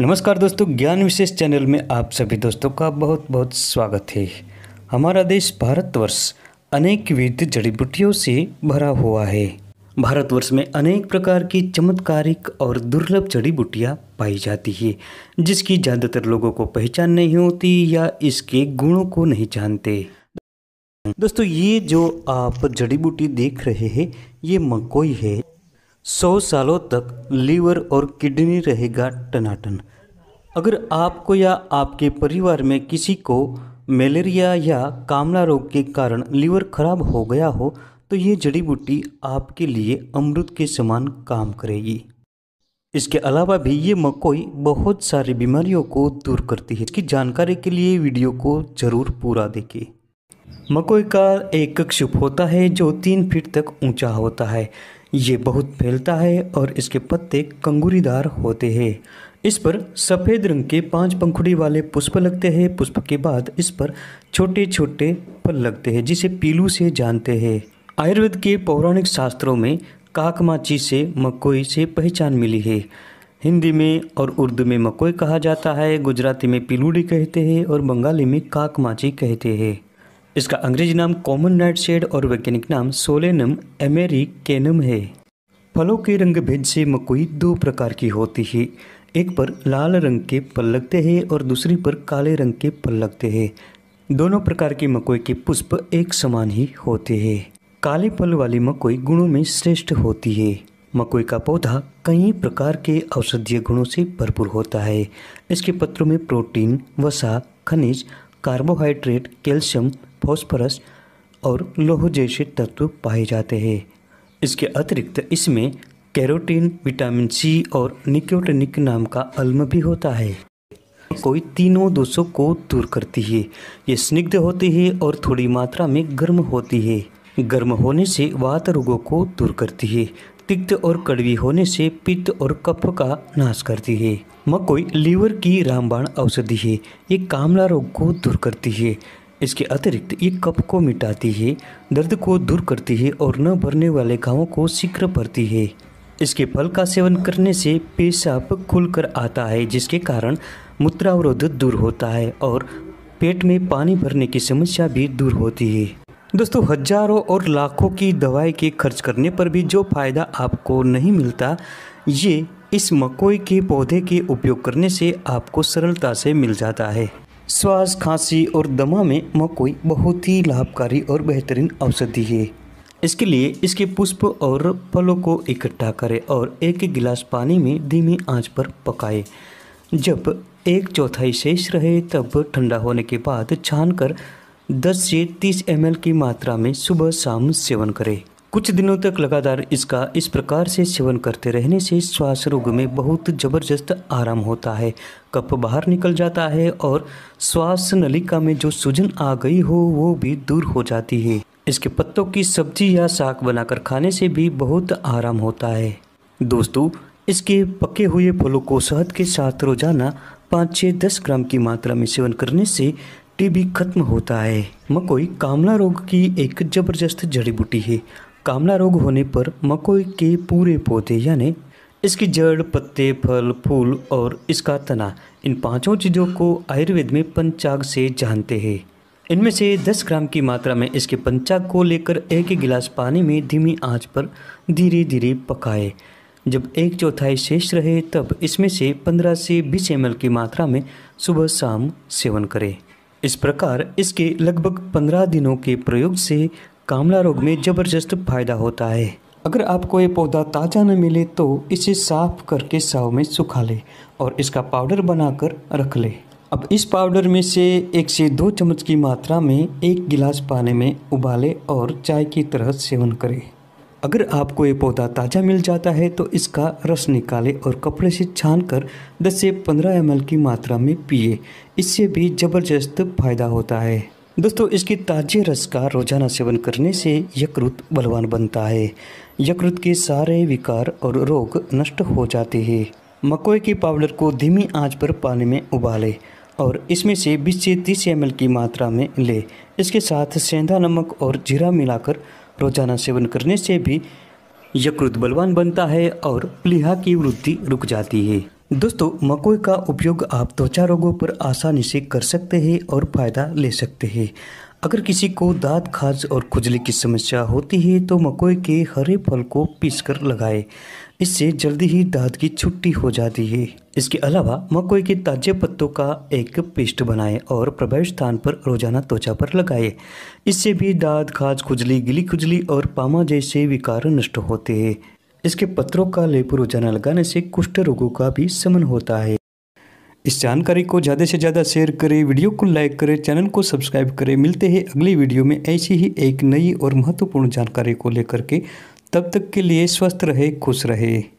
नमस्कार दोस्तों ज्ञान विशेष चैनल में आप सभी दोस्तों का बहुत बहुत स्वागत है हमारा देश भारतवर्ष विविध जड़ी बूटियों से भरा हुआ है भारतवर्ष में अनेक प्रकार की चमत्कारिक और दुर्लभ जड़ी बूटियाँ पाई जाती है जिसकी ज़्यादातर लोगों को पहचान नहीं होती या इसके गुणों को नहीं जानते दोस्तों ये जो आप जड़ी बूटी देख रहे हैं ये मकोई है सौ सालों तक लीवर और किडनी रहेगा टनाटन अगर आपको या आपके परिवार में किसी को मलेरिया या कामला रोग के कारण लीवर खराब हो गया हो तो ये जड़ी बूटी आपके लिए अमृत के समान काम करेगी इसके अलावा भी ये मकोई बहुत सारी बीमारियों को दूर करती है इसकी जानकारी के लिए वीडियो को ज़रूर पूरा देखें मकोई का एक कक्षुप होता है जो तीन फीट तक ऊंचा होता है ये बहुत फैलता है और इसके पत्ते कंगूरीदार होते हैं इस पर सफ़ेद रंग के पांच पंखुड़ी वाले पुष्प लगते हैं पुष्प के बाद इस पर छोटे छोटे फल लगते हैं जिसे पीलू से जानते हैं आयुर्वेद के पौराणिक शास्त्रों में काकमाची से मकोई से पहचान मिली है हिंदी में और उर्दू में मकोई कहा जाता है गुजराती में पिलूड़ी कहते हैं और बंगाली में काकमाची कहते हैं इसका अंग्रेजी नाम कॉमन नाइट शेड और वैज्ञानिक नाम सोलेनम केनम है फलों के रंग भेद से मकोई दो प्रकार की होती है एक पर लाल रंग के फल लगते हैं और दूसरी पर काले रंग के फल लगते हैं दोनों प्रकार की मकोई के पुष्प एक समान ही होते हैं काले फल वाली मकोई गुणों में श्रेष्ठ होती है मकोई का पौधा कई प्रकार के औषधीय गुणों से भरपूर होता है इसके पत्रों में प्रोटीन वसा खनिज कार्बोहाइड्रेट कैल्शियम फॉस्फोरस और लोह जैसे तत्व पाए जाते हैं इसके अतिरिक्त इसमें कैरोटीन विटामिन सी और निक्योटेनिक नाम का अल्म भी होता है कोई तीनों दोषों को दूर करती है ये स्निग्ध होती है और थोड़ी मात्रा में गर्म होती है गर्म होने से वात रोगों को दूर करती है तिक्त और कड़वी होने से पित्त और कफ का नाश करती है मकोई लीवर की रामबाण औषधि है ये कामला रोग को दूर करती है इसके अतिरिक्त ये कफ को मिटाती है दर्द को दूर करती है और न भरने वाले घावों को शीघ्र भरती है इसके फल का सेवन करने से पेशाब खुलकर आता है जिसके कारण मूत्रावरोध दूर होता है और पेट में पानी भरने की समस्या भी दूर होती है दोस्तों हजारों और लाखों की दवाई के खर्च करने पर भी जो फ़ायदा आपको नहीं मिलता ये इस मकोई के पौधे के उपयोग करने से आपको सरलता से मिल जाता है श्वास खांसी और दमा में मकोई बहुत ही लाभकारी और बेहतरीन औषधि है इसके लिए इसके पुष्प और फलों को इकट्ठा करें और एक गिलास पानी में धीमी आंच पर पकाएं। जब एक चौथाई शेष रहे तब ठंडा होने के बाद छान कर 10 से 30 एम की मात्रा में सुबह शाम सेवन करें कुछ दिनों तक लगातार इसका इस प्रकार से सेवन करते रहने से श्वास रोग में बहुत ज़बरदस्त आराम होता है कप बाहर निकल जाता है और श्वास नलिका में जो सूजन आ गई हो वो भी दूर हो जाती है इसके पत्तों की सब्जी या साग बनाकर खाने से भी बहुत आराम होता है दोस्तों इसके पके हुए फलों को शहद के साथ रोजाना पाँच छः दस ग्राम की मात्रा में सेवन करने से टीबी खत्म होता है मकोई कामला रोग की एक जबरदस्त जड़ी बूटी है कामला रोग होने पर मकोई के पूरे पौधे यानी इसकी जड़ पत्ते फल फूल और इसका तना इन पांचों चीज़ों को आयुर्वेद में पंचाग से जानते हैं इनमें से 10 ग्राम की मात्रा में इसके पंचाग को लेकर एक गिलास पानी में धीमी आंच पर धीरे धीरे पकाएं। जब एक चौथाई शेष रहे तब इसमें से 15 से 20 एम की मात्रा में सुबह शाम सेवन करें इस प्रकार इसके लगभग पंद्रह दिनों के प्रयोग से कामला रोग में ज़बरदस्त फायदा होता है अगर आपको ये पौधा ताज़ा न मिले तो इसे साफ करके साव में सुखा ले और इसका पाउडर बनाकर रख ले अब इस पाउडर में से एक से दो चम्मच की मात्रा में एक गिलास पानी में उबाले और चाय की तरह सेवन करें अगर आपको ये पौधा ताज़ा मिल जाता है तो इसका रस निकालें और कपड़े से छान कर दस से पंद्रह एम की मात्रा में पिए इससे भी ज़बरदस्त फायदा होता है दोस्तों इसकी ताजे रस का रोजाना सेवन करने से यकृत बलवान बनता है यकृत के सारे विकार और रोग नष्ट हो जाते हैं मकोई के पाउडर को धीमी आंच पर पानी में उबालें और इसमें से 20 से 30 एम की मात्रा में ले इसके साथ सेंधा नमक और जीरा मिलाकर रोजाना सेवन करने से भी यकृत बलवान बनता है और प्लीहा की वृद्धि रुक जाती है दोस्तों मकोई का उपयोग आप त्वचा रोगों पर आसानी से कर सकते हैं और फ़ायदा ले सकते हैं अगर किसी को दांत खाज और खुजली की समस्या होती है तो मकोई के हरे फल को पीस कर लगाए इससे जल्दी ही दाँत की छुट्टी हो जाती है इसके अलावा मकोई के ताजे पत्तों का एक पेस्ट बनाएं और प्रभावित स्थान पर रोजाना त्वचा पर लगाएं। इससे भी दाँत खाज खुजली गिली खुजली और पामा जैसे विकार नष्ट होते हैं इसके पत्रों का लेप रोजाना लगाने से कुष्ठ रोगों का भी समन होता है इस जानकारी को ज़्यादा से ज़्यादा शेयर करें वीडियो को लाइक करें चैनल को सब्सक्राइब करें मिलते हैं अगली वीडियो में ऐसी ही एक नई और महत्वपूर्ण जानकारी को लेकर के तब तक के लिए स्वस्थ रहे खुश रहे